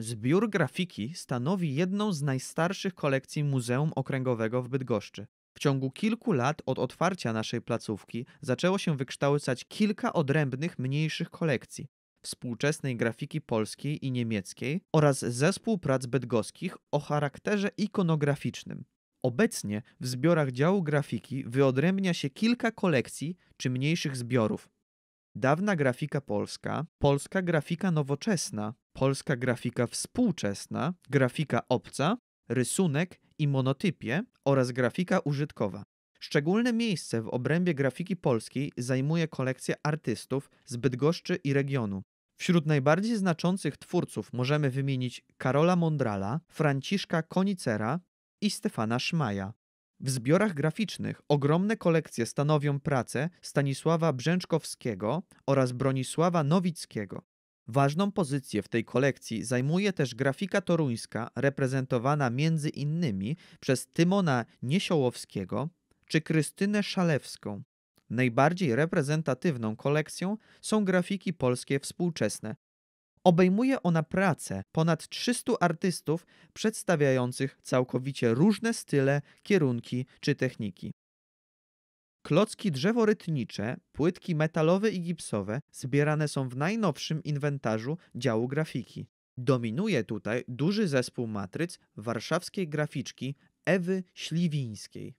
Zbiór grafiki stanowi jedną z najstarszych kolekcji Muzeum Okręgowego w Bydgoszczy. W ciągu kilku lat od otwarcia naszej placówki zaczęło się wykształcać kilka odrębnych, mniejszych kolekcji współczesnej grafiki polskiej i niemieckiej oraz zespół prac bydgoskich o charakterze ikonograficznym. Obecnie w zbiorach działu grafiki wyodrębnia się kilka kolekcji czy mniejszych zbiorów. Dawna grafika polska, polska grafika nowoczesna, polska grafika współczesna, grafika obca, rysunek i monotypie oraz grafika użytkowa. Szczególne miejsce w obrębie grafiki polskiej zajmuje kolekcja artystów z Bydgoszczy i regionu. Wśród najbardziej znaczących twórców możemy wymienić Karola Mondrala, Franciszka Konicera i Stefana Szmaja. W zbiorach graficznych ogromne kolekcje stanowią prace Stanisława Brzęczkowskiego oraz Bronisława Nowickiego, Ważną pozycję w tej kolekcji zajmuje też grafika toruńska, reprezentowana między innymi przez Tymona Niesiołowskiego czy Krystynę Szalewską. Najbardziej reprezentatywną kolekcją są grafiki polskie współczesne. Obejmuje ona pracę ponad 300 artystów przedstawiających całkowicie różne style, kierunki czy techniki. Klocki drzeworytnicze, płytki metalowe i gipsowe zbierane są w najnowszym inwentarzu działu grafiki. Dominuje tutaj duży zespół matryc warszawskiej graficzki Ewy Śliwińskiej.